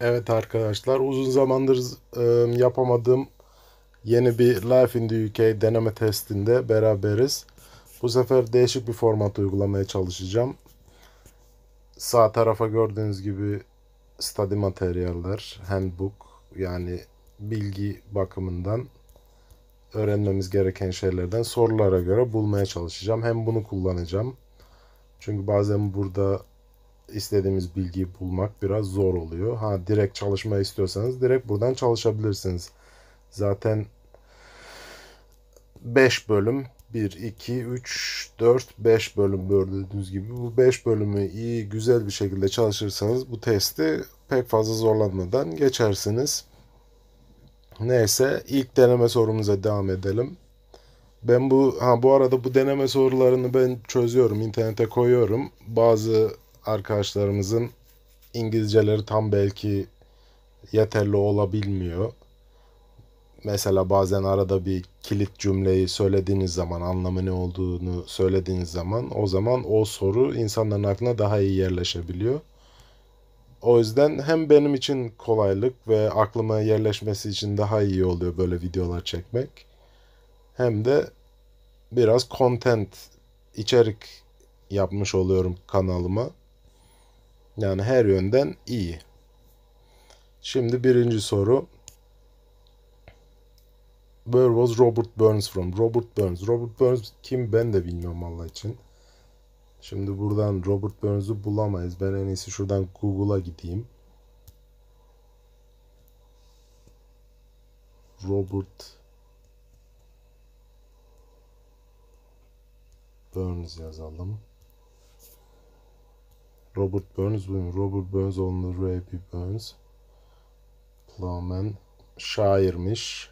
Evet arkadaşlar uzun zamandır e, yapamadığım yeni bir Life in the UK deneme testinde beraberiz. Bu sefer değişik bir format uygulamaya çalışacağım. Sağ tarafa gördüğünüz gibi study materyaller, handbook yani bilgi bakımından öğrenmemiz gereken şeylerden sorulara göre bulmaya çalışacağım. Hem bunu kullanacağım. Çünkü bazen burada istediğimiz bilgiyi bulmak biraz zor oluyor. Ha direkt çalışma istiyorsanız direkt buradan çalışabilirsiniz. Zaten 5 bölüm 1, 2, 3, 4, 5 bölüm gördüğünüz gibi. Bu 5 bölümü iyi, güzel bir şekilde çalışırsanız bu testi pek fazla zorlanmadan geçersiniz. Neyse ilk deneme sorumuza devam edelim. Ben bu ha bu arada bu deneme sorularını ben çözüyorum, internete koyuyorum. Bazı arkadaşlarımızın İngilizceleri tam belki yeterli olabilmiyor. Mesela bazen arada bir kilit cümleyi söylediğiniz zaman, anlamı ne olduğunu söylediğiniz zaman o zaman o soru insanların aklına daha iyi yerleşebiliyor. O yüzden hem benim için kolaylık ve aklıma yerleşmesi için daha iyi oluyor böyle videolar çekmek. Hem de biraz content, içerik yapmış oluyorum kanalıma. Yani her yönden iyi. Şimdi birinci soru. Where was Robert Burns from? Robert Burns. Robert Burns kim ben de bilmiyorum Allah için. Şimdi buradan Robert Burns'u bulamayız. Ben en iyisi şuradan Google'a gideyim. Robert Burns yazalım. Robert Burns buyum. Robert Burns onlu Ray Burns. Plowman. Şairmiş.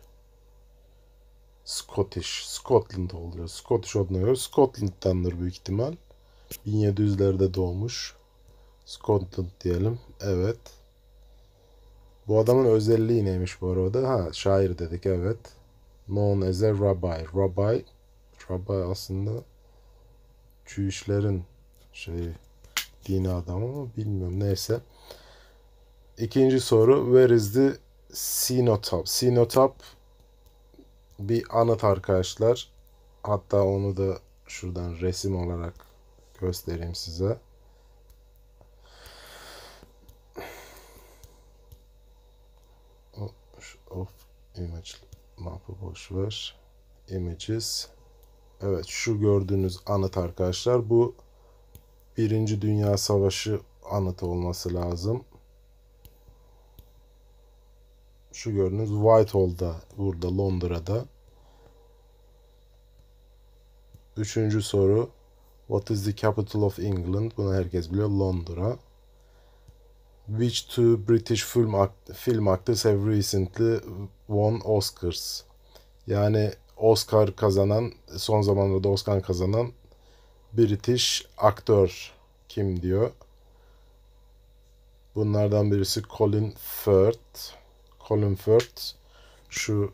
Scottish. Scotland oluyor. Scottish olduğuna göre Scotland'dandır büyük ihtimal. 1700'lerde doğmuş. Scotland diyelim. Evet. Bu adamın özelliği neymiş bu arada? Ha şair dedik evet. Known as a rabbi. Rabbi, rabbi aslında Jewis'lerin şeyi gittiğini adam ama bilmiyorum neyse. İkinci soru where is the Sinotop? Sinotop bir anıt arkadaşlar. Hatta onu da şuradan resim olarak göstereyim size. of image mapı boş ver. Images. Evet şu gördüğünüz anıt arkadaşlar bu Birinci Dünya Savaşı anıtı olması lazım. Şu gördüğünüz Whitehall'da burada Londra'da. Üçüncü soru What is the capital of England? Bunu herkes biliyor. Londra. Which two British film, act film actors have recently won Oscars? Yani Oscar kazanan, son zamanlarda Oscar kazanan British aktör kim diyor. Bunlardan birisi Colin Firth. Colin Firth şu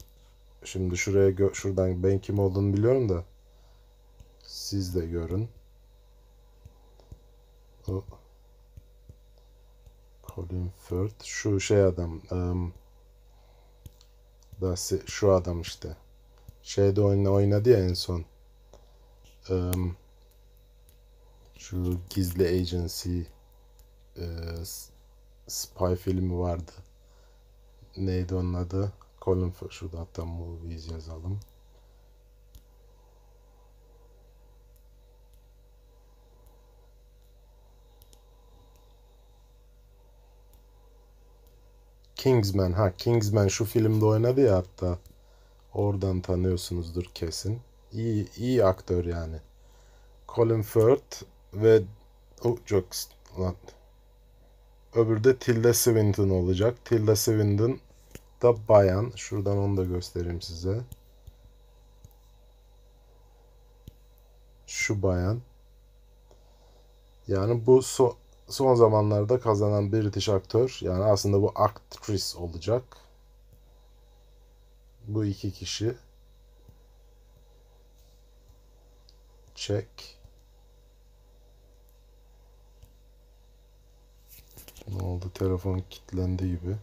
şimdi şuraya şuradan ben kim olduğunu biliyorum da siz de görün. O. Colin Firth şu şey adam um, da şu adam işte şeyde oyna oynadı ya en son um, şu gizli agency e, spy filmi vardı. Neydi onun adı? Colin Firth. Şurada hatta movies yazalım. Kingsman ha Kingsman şu filmde oynadı ya hatta. Oradan tanıyorsunuzdur kesin. İyi iyi aktör yani. Colin Firth ve oh, çok lan. Öbürü de Tilda Swinton olacak. Tilda Swinton da bayan. Şuradan onu da göstereyim size. Şu bayan. Yani bu so son zamanlarda kazanan British aktör. Yani aslında bu aktris olacak. Bu iki kişi. Check. Ne oldu? Telefon kilitlendi gibi.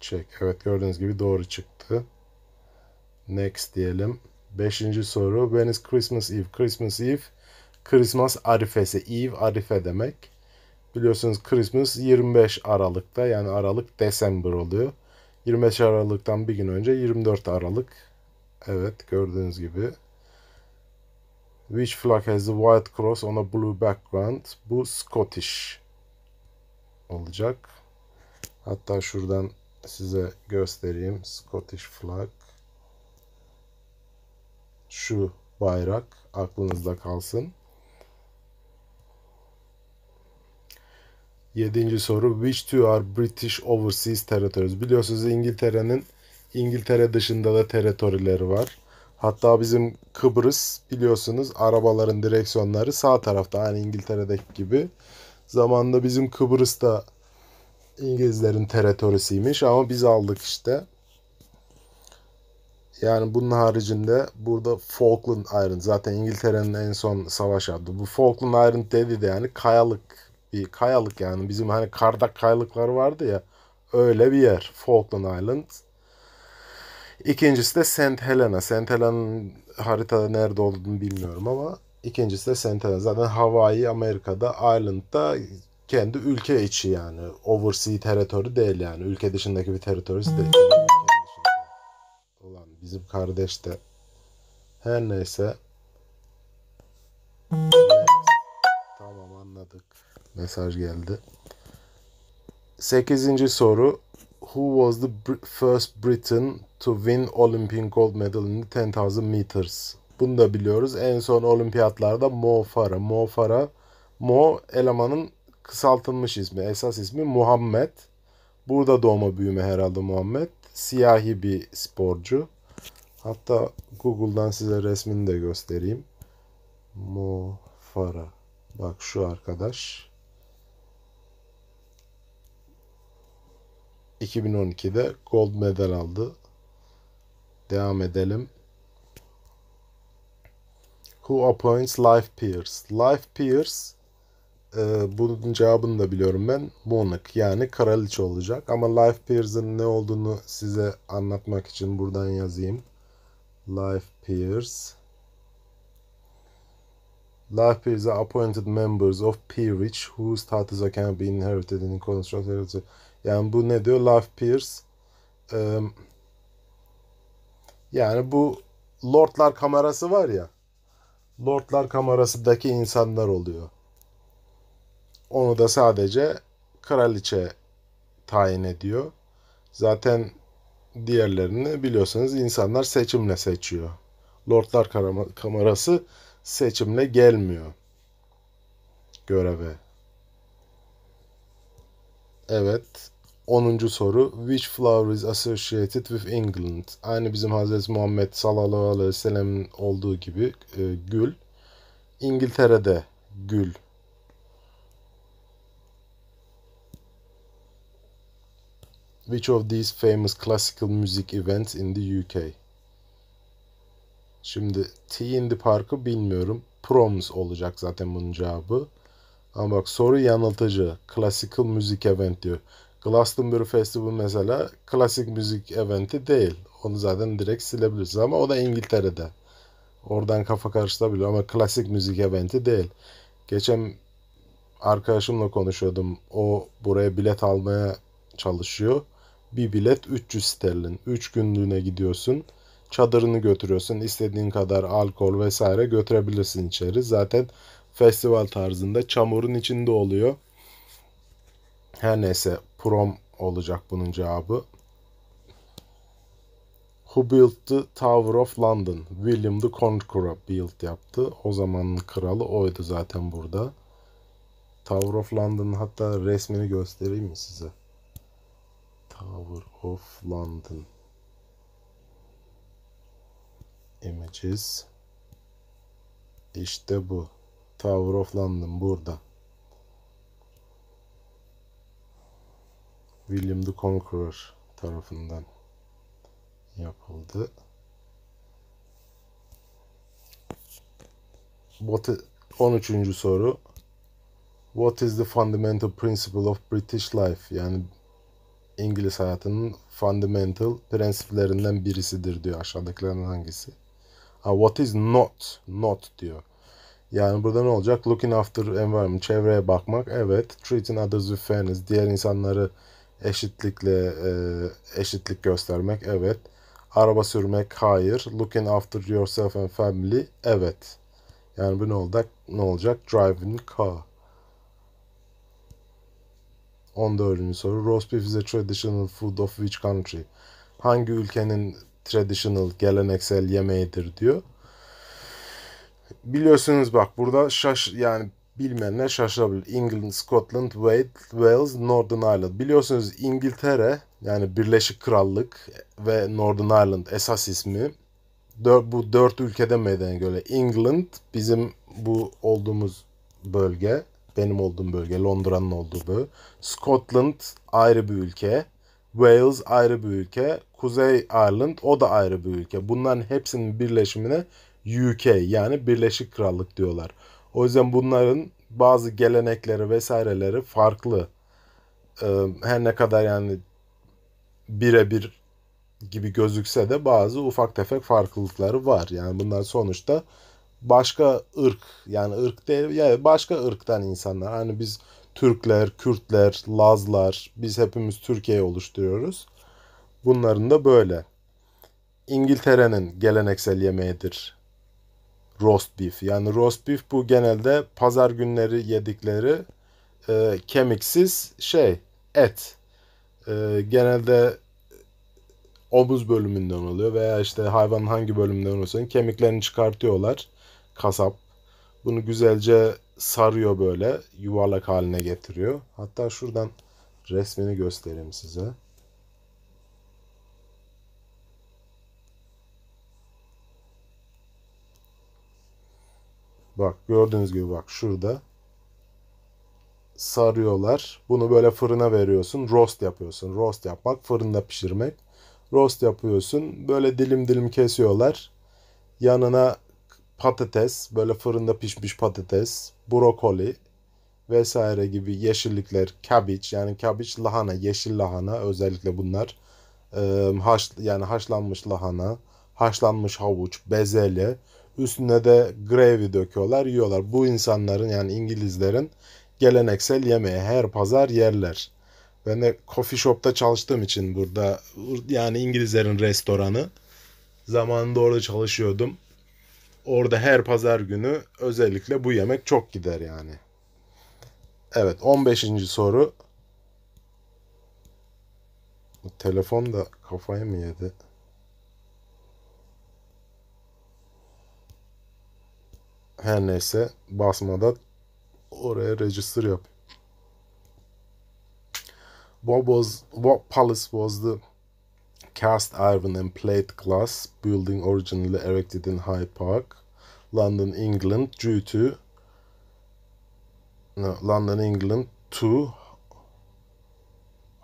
Çek. Evet gördüğünüz gibi doğru çıktı. Next diyelim. Beşinci soru. When is Christmas Eve? Christmas Eve. Christmas Arifesi. Eve Arife demek. Biliyorsunuz Christmas 25 Aralık'ta yani Aralık December oluyor. 25 Aralık'tan bir gün önce 24 Aralık Evet gördüğünüz gibi. Which flag has a white cross on a blue background? Bu Scottish olacak. Hatta şuradan size göstereyim. Scottish flag. Şu bayrak aklınızda kalsın. Yedinci soru. Which two are British overseas territories? Biliyorsunuz İngiltere'nin İngiltere dışında da teritorileri var. Hatta bizim Kıbrıs biliyorsunuz arabaların direksiyonları sağ tarafta aynı İngiltere'deki gibi. Zamanında bizim Kıbrıs da İngilizlerin teritorisiymiş ama biz aldık işte. Yani bunun haricinde burada Falkland Island zaten İngiltere'nin en son savaş adı. Bu Falkland Island dedi de yani kayalık bir kayalık yani bizim hani kardak kayalıklar vardı ya öyle bir yer Falkland Island. İkincisi de St. Helena. St. Helena'nın haritada nerede olduğunu bilmiyorum ama ikincisi de St. Helena. Zaten Hawaii, Amerika'da, Ireland'da kendi ülke içi yani. Oversea teritori değil yani. Ülke dışındaki bir teritori değil. Ulan bizim kardeş de. Her neyse. Evet. Tamam anladık. Mesaj geldi. Sekizinci soru who was the first Briton to win Olympic gold medal in 10,000 meters? Bunu da biliyoruz. En son olimpiyatlarda Mo Farah. Mo Farah, Mo elemanın kısaltılmış ismi. Esas ismi Muhammed. Burada doğma büyüme herhalde Muhammed. Siyahi bir sporcu. Hatta Google'dan size resmini de göstereyim. Mo Farah. Bak şu arkadaş. 2012'de gold medal aldı. Devam edelim. Who appoints Life Peers? Life Peers e, bunun cevabını da biliyorum ben. Monarch yani kraliçe olacak. Ama Life Peers'ın ne olduğunu size anlatmak için buradan yazayım. Life Peers. Life Peers are appointed members of peerage whose status can be inherited in constructed yani bu ne diyor? Life Pierce. Ee, yani bu Lordlar kamerası var ya. Lordlar kamerasındaki insanlar oluyor. Onu da sadece kraliçe tayin ediyor. Zaten diğerlerini biliyorsunuz insanlar seçimle seçiyor. Lordlar kamerası seçimle gelmiyor göreve. Evet. 10. soru Which flower is associated with England? Aynı bizim Hazreti Muhammed sallallahu aleyhi ve sellem'in olduğu gibi e, gül. İngiltere'de gül Which of these famous classical music events in the UK? Şimdi Tea in the Park'ı bilmiyorum. Proms olacak zaten bunun cevabı. Ama bak soru yanıltıcı. Classical music event diyor. Glastonbury Festival mesela klasik müzik eventi değil. Onu zaten direkt silebilirsin ama o da İngiltere'de. Oradan kafa karıştırabiliyor ama klasik müzik eventi değil. Geçen arkadaşımla konuşuyordum. O buraya bilet almaya çalışıyor. Bir bilet 300 sterlin. 3 günlüğüne gidiyorsun. Çadırını götürüyorsun. İstediğin kadar alkol vesaire götürebilirsin içeri. Zaten festival tarzında çamurun içinde oluyor. Her neyse From olacak bunun cevabı. Who built the Tower of London? William the Conqueror built yaptı. O zamanın kralı oydu zaten burada. Tower of London hatta resmini göstereyim mi size? Tower of London. Images. İşte bu. Tower of London burada. William the Conqueror tarafından yapıldı. What 13. soru. What is the fundamental principle of British life? Yani İngiliz hayatının fundamental prensiplerinden birisidir diyor. Aşağıdakilerden hangisi? Ha, what is not? Not diyor. Yani burada ne olacak? Looking after environment, çevreye bakmak. Evet. Treating others with fairness, diğer insanları eşitlikle e, eşitlik göstermek evet. Araba sürmek hayır. Looking after yourself and family evet. Yani bu ne olacak? Ne olacak? Driving car. 14. soru. Roast beef is a traditional food of which country? Hangi ülkenin traditional, geleneksel yemeğidir diyor. Biliyorsunuz bak burada şaş yani bilmeyenler şaşırabilir. England, Scotland, Wales, Northern Ireland. Biliyorsunuz İngiltere yani Birleşik Krallık ve Northern Ireland esas ismi bu dört ülkede meydana göre. England bizim bu olduğumuz bölge. Benim olduğum bölge. Londra'nın olduğu bölge. Scotland ayrı bir ülke. Wales ayrı bir ülke. Kuzey Ireland o da ayrı bir ülke. Bunların hepsinin birleşimine UK yani Birleşik Krallık diyorlar. O yüzden bunların bazı gelenekleri vesaireleri farklı. Ee, her ne kadar yani birebir gibi gözükse de bazı ufak tefek farklılıkları var. Yani bunlar sonuçta başka ırk yani ırk değil yani başka ırktan insanlar. Hani biz Türkler, Kürtler, Lazlar biz hepimiz Türkiye oluşturuyoruz. Bunların da böyle. İngiltere'nin geleneksel yemeğidir roast beef. Yani roast beef bu genelde pazar günleri yedikleri e, kemiksiz şey et. E, genelde omuz bölümünden oluyor veya işte hayvanın hangi bölümünden olsun kemiklerini çıkartıyorlar kasap. Bunu güzelce sarıyor böyle yuvarlak haline getiriyor. Hatta şuradan resmini göstereyim size. Bak gördüğünüz gibi bak şurada sarıyorlar. Bunu böyle fırına veriyorsun. Roast yapıyorsun. Roast yapmak fırında pişirmek. Roast yapıyorsun. Böyle dilim dilim kesiyorlar. Yanına patates, böyle fırında pişmiş patates, brokoli vesaire gibi yeşillikler, kabiç yani kabiç lahana, yeşil lahana özellikle bunlar. Ee, haş, yani haşlanmış lahana, haşlanmış havuç, bezelye Üstüne de gravy döküyorlar, yiyorlar. Bu insanların yani İngilizlerin geleneksel yemeği her pazar yerler. Ben de coffee shop'ta çalıştığım için burada yani İngilizlerin restoranı zamanında orada çalışıyordum. Orada her pazar günü özellikle bu yemek çok gider yani. Evet 15. soru. Bu telefon da kafayı mı yedi? Her neyse basmadan oraya register yap. What was what palace was the cast iron and plate glass building originally erected in Hyde Park, London, England due to no, London, England to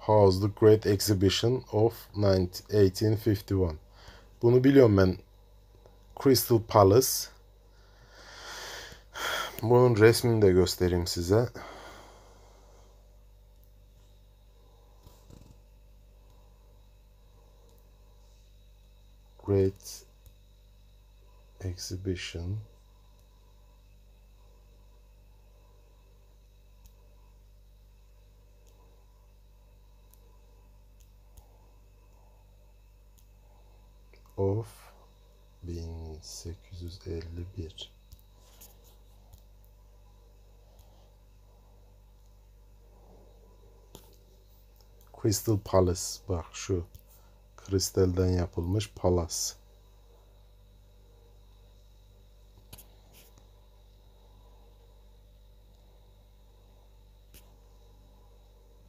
house the Great Exhibition of 1851. Bunu biliyorum ben. Crystal Palace bunun resmini de göstereyim size. Great Exhibition of 1851 Crystal Palace. Bak şu. Kristalden yapılmış palas.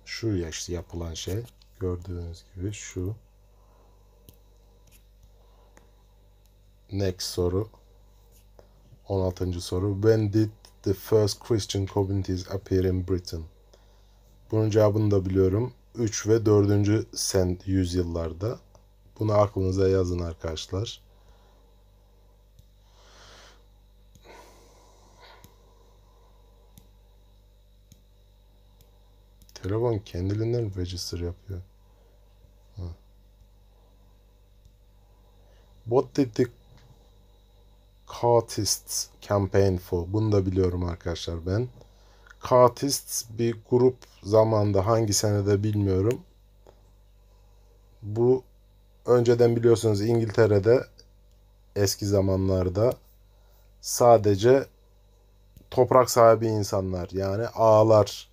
Şu yaşlı yapılan şey. Gördüğünüz gibi şu. Next soru. 16. soru. When did the first Christian communities appear in Britain? Bunun cevabını da biliyorum. 3 ve 4. sen yüzyıllarda. Bunu aklınıza yazın arkadaşlar. Telefon kendiliğinden register yapıyor. Ha. What did the Cartist campaign for? Bunu da biliyorum arkadaşlar ben. Katist bir grup zamanda hangi senede bilmiyorum. Bu önceden biliyorsunuz İngiltere'de eski zamanlarda sadece toprak sahibi insanlar yani ağalar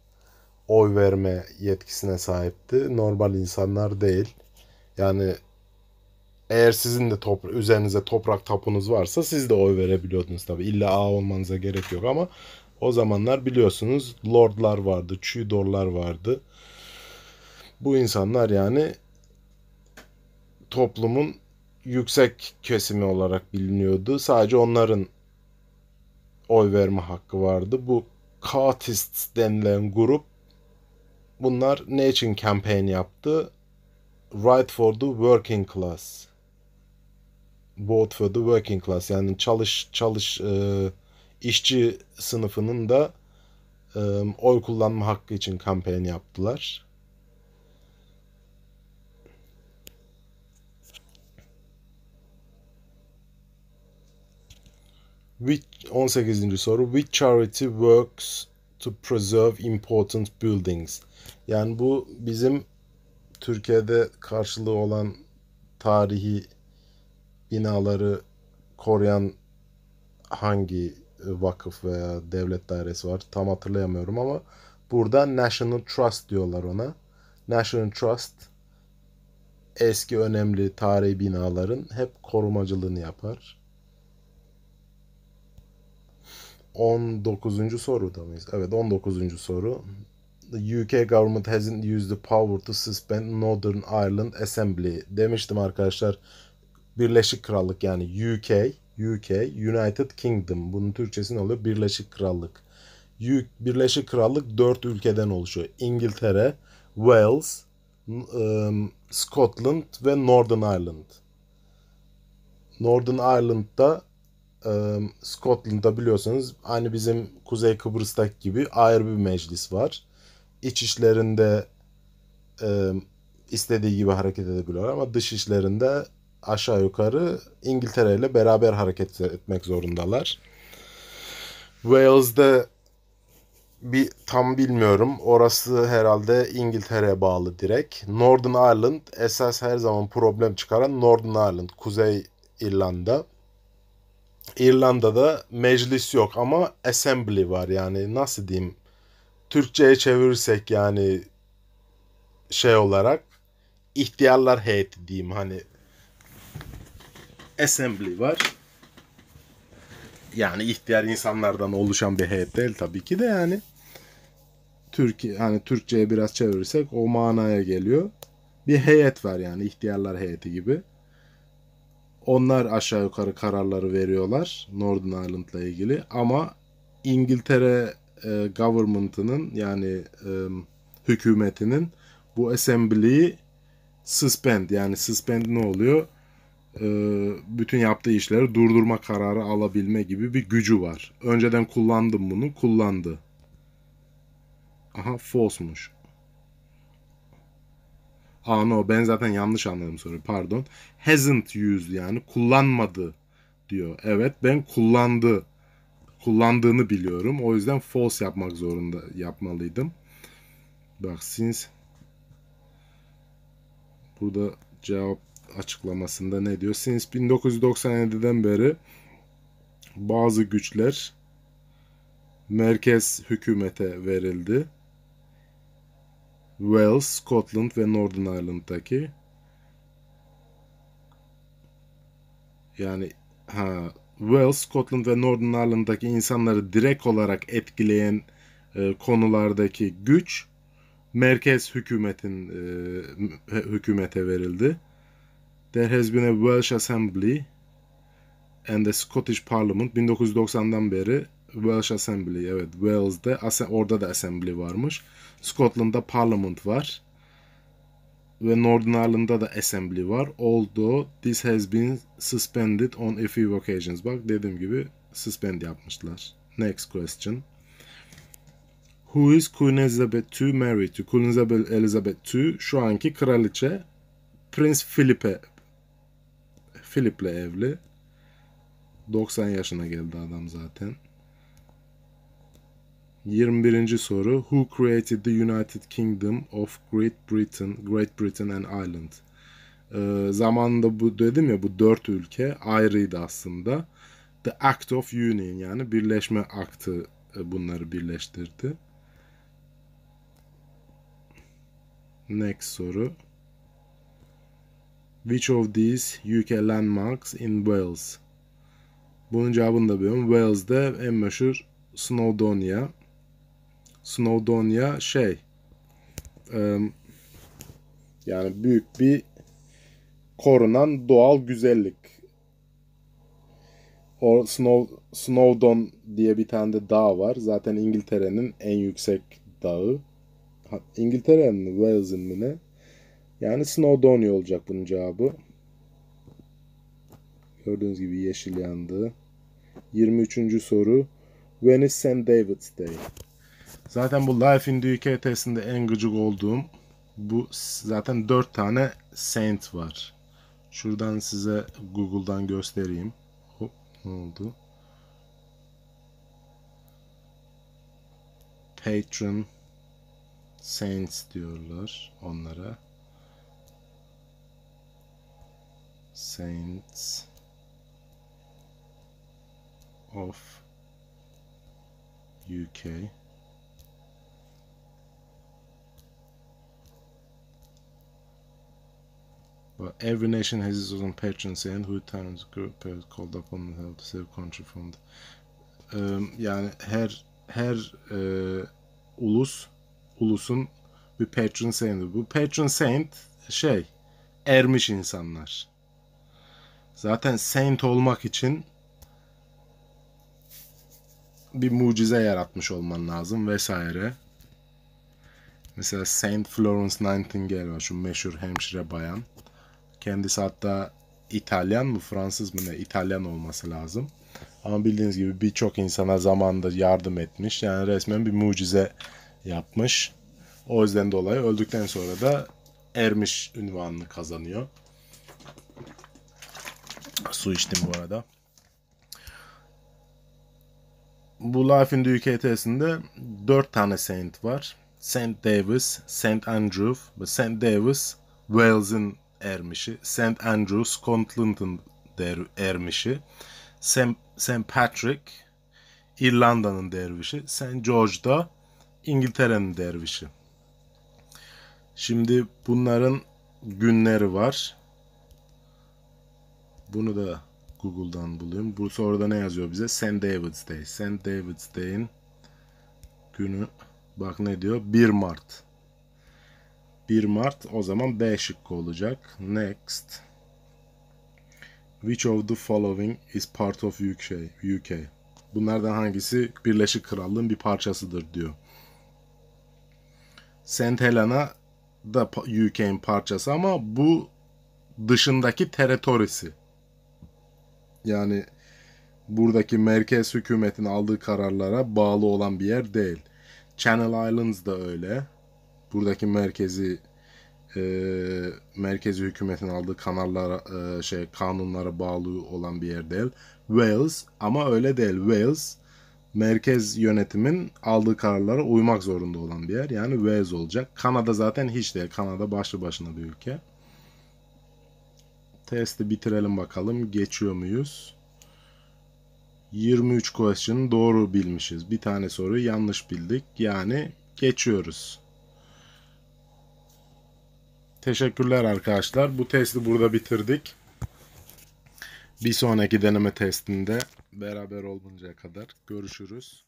oy verme yetkisine sahipti. Normal insanlar değil. Yani eğer sizin de topra üzerinize toprak tapunuz varsa siz de oy verebiliyordunuz tabi. İlla ağa olmanıza gerek yok ama o zamanlar biliyorsunuz lordlar vardı, Tudorlar vardı. Bu insanlar yani toplumun yüksek kesimi olarak biliniyordu. Sadece onların oy verme hakkı vardı. Bu Katist denilen grup bunlar ne için kampanya yaptı? Right for the working class. Vote for the working class. Yani çalış çalış e, işçi sınıfının da e, oy kullanma hakkı için kampanya yaptılar. Which, 18. soru Which charity works to preserve important buildings? Yani bu bizim Türkiye'de karşılığı olan tarihi binaları koruyan hangi e, vakıf veya devlet dairesi var. Tam hatırlayamıyorum ama burada National Trust diyorlar ona. National Trust eski önemli tarihi binaların hep korumacılığını yapar. 19. soruda mıyız? Evet 19. soru. The UK government hasn't used the power to suspend Northern Ireland Assembly demiştim arkadaşlar. Birleşik Krallık yani UK UK, United Kingdom. Bunun Türkçesi ne oluyor? Birleşik Krallık. Birleşik Krallık 4 ülkeden oluşuyor. İngiltere, Wales, ıı, Scotland ve Northern Ireland. Northern Ireland'da ıı, Scotland'da biliyorsunuz aynı bizim Kuzey Kıbrıs'taki gibi ayrı bir meclis var. İç işlerinde ıı, istediği gibi hareket edebiliyorlar ama dış işlerinde aşağı yukarı İngiltere ile beraber hareket etmek zorundalar. Wales'de bir tam bilmiyorum. Orası herhalde İngiltere'ye bağlı direkt. Northern Ireland esas her zaman problem çıkaran Northern Ireland, Kuzey İrlanda. İrlanda'da meclis yok ama assembly var yani nasıl diyeyim Türkçe'ye çevirirsek yani şey olarak ihtiyarlar heyeti diyeyim hani assembly var. Yani ihtiyar insanlardan oluşan bir heyet değil tabii ki de yani. Türkiye hani Türkçeye biraz çevirirsek o manaya geliyor. Bir heyet var yani ihtiyarlar heyeti gibi. Onlar aşağı yukarı kararları veriyorlar Northern Ireland'la ilgili ama İngiltere e, government'ının yani e, hükümetinin bu assembly'yi suspend yani suspend ne oluyor? E, bütün yaptığı işleri durdurma kararı alabilme gibi bir gücü var. Önceden kullandım bunu, kullandı. Aha false'muş. Aa no ben zaten yanlış anladım soruyu pardon. Hasn't used yani kullanmadı diyor. Evet ben kullandı. Kullandığını biliyorum. O yüzden false yapmak zorunda yapmalıydım. Bak since burada cevap açıklamasında ne diyor? Since 1997'den beri bazı güçler merkez hükümete verildi. Wales, Scotland ve Northern Ireland'daki yani ha, Wales, Scotland ve Northern Ireland'daki insanları direkt olarak etkileyen e, konulardaki güç merkez hükümetin e, hükümete verildi. There has been a Welsh Assembly and a Scottish Parliament. 1990'dan beri Welsh Assembly. Evet Wales'de orada da Assembly varmış. Scotland'da Parliament var. Ve Northern Ireland'da da Assembly var. Although this has been suspended on a few occasions. Bak dediğim gibi suspend yapmışlar. Next question. Who is Queen Elizabeth II married to? Queen Elizabeth II şu anki kraliçe Prince Philip'e Philip'le evli. 90 yaşına geldi adam zaten. 21. soru. Who created the United Kingdom of Great Britain, Great Britain and Ireland? Ee, zamanında bu dedim ya bu dört ülke ayrıydı aslında. The Act of Union yani birleşme aktı e, bunları birleştirdi. Next soru. Which of these UK landmarks in Wales? Bunun cevabını da biliyorum. Wales'de en meşhur Snowdonia. Snowdonia şey yani büyük bir korunan doğal güzellik. O Snow, Snowdon diye bir tane de dağ var. Zaten İngiltere'nin en yüksek dağı. İngiltere'nin Wales'in mi ne? Yani Snowdonia olacak bunun cevabı. Gördüğünüz gibi yeşil yandı. 23. soru. When is St. David's Day? Zaten bu Life in the UK testinde en gıcık olduğum bu zaten 4 tane Saint var. Şuradan size Google'dan göstereyim. Hop ne oldu? Patron Saints diyorlar onlara. Saints of UK But every nation has its own patron saint who times group has called upon the help to save country from the... Um, yani her her e, ulus ulusun bir patron saint'i. Bu patron saint şey ermiş insanlar. Zaten Saint olmak için bir mucize yaratmış olman lazım vesaire. Mesela Saint Florence Nightingale var şu meşhur hemşire bayan. Kendisi hatta İtalyan mı Fransız mı ne İtalyan olması lazım. Ama bildiğiniz gibi birçok insana zamanda yardım etmiş. Yani resmen bir mucize yapmış. O yüzden dolayı öldükten sonra da ermiş ünvanını kazanıyor. Su içtim bu arada. Bu Life in the UKT'sinde ETS'inde 4 tane Saint var. St. Davis, St. Andrew ve St. Davis Wales'in ermişi. St. Andrew Scotland'ın ermişi. St. St. Patrick İrlanda'nın dervişi. St. George da İngiltere'nin dervişi. Şimdi bunların günleri var. Bunu da Google'dan bulayım. Burası orada ne yazıyor bize? St. David's Day. St. David's Day'in günü bak ne diyor? 1 Mart. 1 Mart o zaman B şıkkı olacak. Next. Which of the following is part of UK? UK. Bunlardan hangisi Birleşik Krallığın bir parçasıdır diyor. St. Helena da UK'in parçası ama bu dışındaki teritorisi. Yani buradaki merkez hükümetin aldığı kararlara bağlı olan bir yer değil. Channel Islands da öyle. Buradaki merkezi e, merkezi hükümetin aldığı kanallara e, şey kanunlara bağlı olan bir yer değil. Wales ama öyle değil. Wales merkez yönetimin aldığı kararlara uymak zorunda olan bir yer. Yani Wales olacak. Kanada zaten hiç değil. Kanada başlı başına bir ülke. Testi bitirelim bakalım. Geçiyor muyuz? 23 question doğru bilmişiz. Bir tane soruyu yanlış bildik. Yani geçiyoruz. Teşekkürler arkadaşlar. Bu testi burada bitirdik. Bir sonraki deneme testinde beraber oluncaya kadar görüşürüz.